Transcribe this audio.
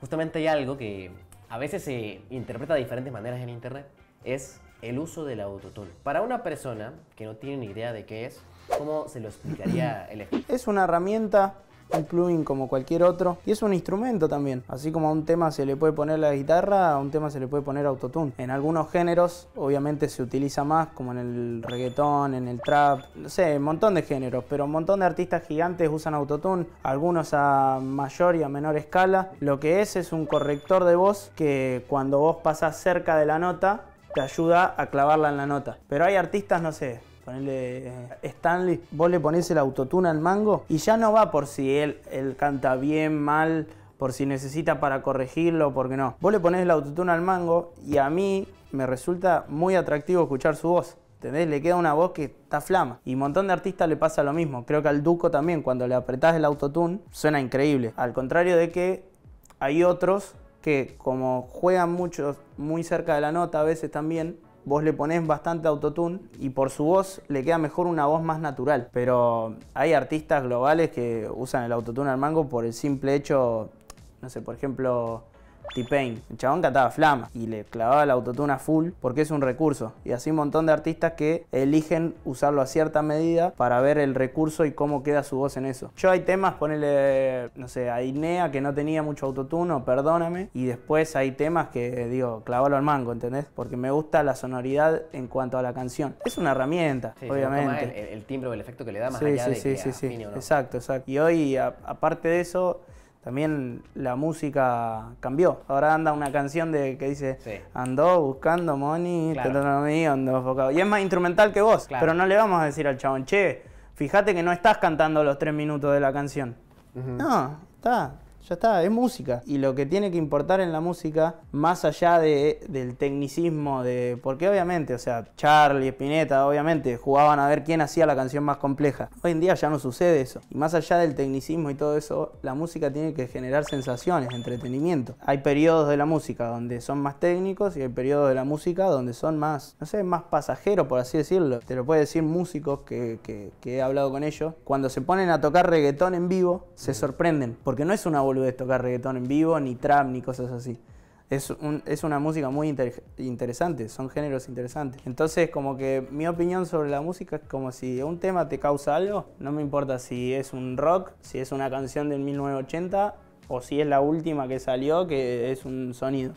Justamente hay algo que a veces se interpreta de diferentes maneras en Internet, es el uso del autotune. Para una persona que no tiene ni idea de qué es, ¿cómo se lo explicaría el Es una herramienta un plugin como cualquier otro y es un instrumento también. Así como a un tema se le puede poner la guitarra, a un tema se le puede poner autotune. En algunos géneros obviamente se utiliza más, como en el reggaetón, en el trap, no sé, un montón de géneros, pero un montón de artistas gigantes usan autotune, algunos a mayor y a menor escala. Lo que es es un corrector de voz que cuando vos pasás cerca de la nota, te ayuda a clavarla en la nota. Pero hay artistas, no sé, Ponele eh, Stanley, vos le ponés el autotune al mango y ya no va por si él, él canta bien, mal, por si necesita para corregirlo, porque no. Vos le ponés el autotune al mango y a mí me resulta muy atractivo escuchar su voz. ¿Entendés? Le queda una voz que está flama. Y un montón de artistas le pasa lo mismo. Creo que al Duco también, cuando le apretás el autotune, suena increíble. Al contrario de que hay otros que como juegan mucho, muy cerca de la nota a veces también, vos le ponés bastante autotune y por su voz le queda mejor una voz más natural. Pero hay artistas globales que usan el autotune al mango por el simple hecho, no sé, por ejemplo, T-Pain. El chabón cantaba flama y le clavaba el autotune a full porque es un recurso. Y así un montón de artistas que eligen usarlo a cierta medida para ver el recurso y cómo queda su voz en eso. Yo hay temas, ponele, no sé, a Inea que no tenía mucho autotune Perdóname. Y después hay temas que, digo, clavalo al mango, ¿entendés? Porque me gusta la sonoridad en cuanto a la canción. Es una herramienta, obviamente. El, timbre o el efecto que le da más allá de sí, Exacto, exacto. Y hoy, aparte de eso también la música cambió. Ahora anda una canción de que dice ando andó buscando money, Y es más instrumental que vos, pero no le vamos a decir al chabón, che, fíjate que no estás cantando los tres minutos de la canción. No, está. Ya está, es música. Y lo que tiene que importar en la música, más allá de, del tecnicismo, de. Porque obviamente, o sea, Charlie, Spinetta, obviamente, jugaban a ver quién hacía la canción más compleja. Hoy en día ya no sucede eso. Y más allá del tecnicismo y todo eso, la música tiene que generar sensaciones, entretenimiento. Hay periodos de la música donde son más técnicos y hay periodos de la música donde son más, no sé, más pasajeros, por así decirlo. Te lo puede decir músicos que, he hablado con ellos. Cuando se ponen a tocar reggaetón en vivo, se sorprenden, porque no es una voluntad de tocar reggaetón en vivo, ni trap, ni cosas así. Es, una música muy interesante, son géneros interesantes. Entonces, como que mi opinión sobre la música es como si un tema te causa algo, no me importa si es un rock, si es una canción del 1980 o si es la última que salió, que es un sonido.